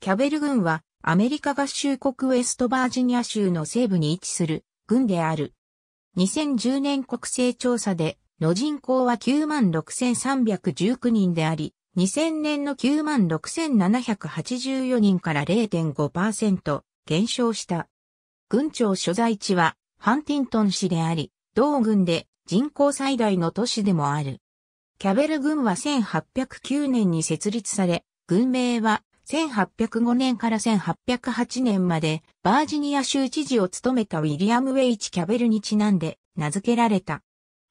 キャベル軍はアメリカ合衆国ウェストバージニア州の西部に位置する軍である。2010年国勢調査での人口は96,319人であり、2000年の96,784人から0.5%減少した。軍庁所在地はハンティントン市であり、同軍で人口最大の都市でもある。キャベル軍は1809年に設立され、軍名は1805年から1808年までバージニア州知事を務めたウィリアム・ウェイチ・キャベルにちなんで名付けられた。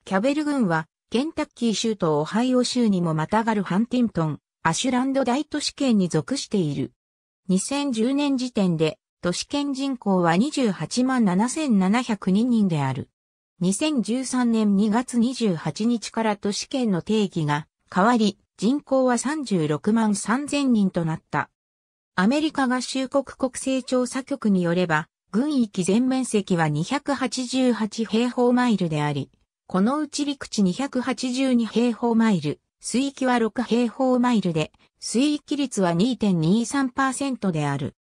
キャベル軍はケンタッキー州とオハイオ州にもまたがるハンティントン、アシュランド大都市圏に属している。2010年時点で都市圏人口は28万7702人である。2013年2月28日から都市圏の定義が変わり、人口は36万3000人となった。アメリカ合衆国国勢調査局によれば、軍域全面積は288平方マイルであり、このうち陸地282平方マイル、水域は6平方マイルで、水域率は2.23%である。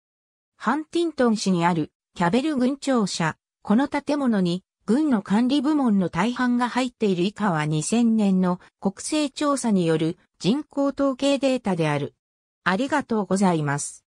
ハンティントン市にあるキャベル軍庁舎、この建物に軍の管理部門の大半が入っている以下は2000年の国勢調査による人口統計データである。ありがとうございます。